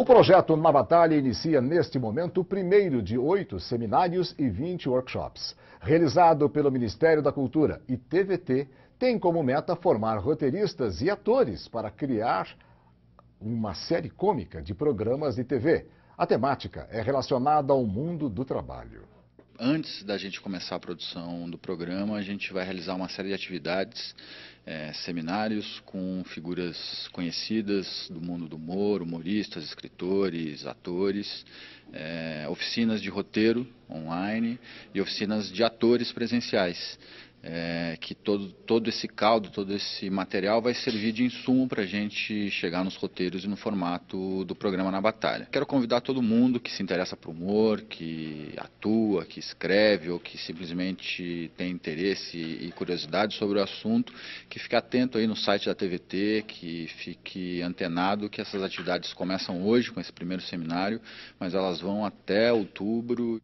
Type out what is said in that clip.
O projeto Na Batalha inicia neste momento o primeiro de oito seminários e 20 workshops. Realizado pelo Ministério da Cultura e TVT, tem como meta formar roteiristas e atores para criar uma série cômica de programas de TV. A temática é relacionada ao mundo do trabalho. Antes da gente começar a produção do programa, a gente vai realizar uma série de atividades, é, seminários com figuras conhecidas do mundo do humor, humoristas, escritores, atores, é, oficinas de roteiro online e oficinas de atores presenciais é, que todo, todo esse caldo, todo esse material vai servir de insumo para a gente chegar nos roteiros e no formato do programa Na Batalha. Quero convidar todo mundo que se interessa por humor, que atua, que escreve ou que simplesmente tem interesse e curiosidade sobre o assunto, que fique atento aí no site da TVT, que fique antenado que essas atividades começam hoje com esse primeiro seminário, mas elas vão até outubro.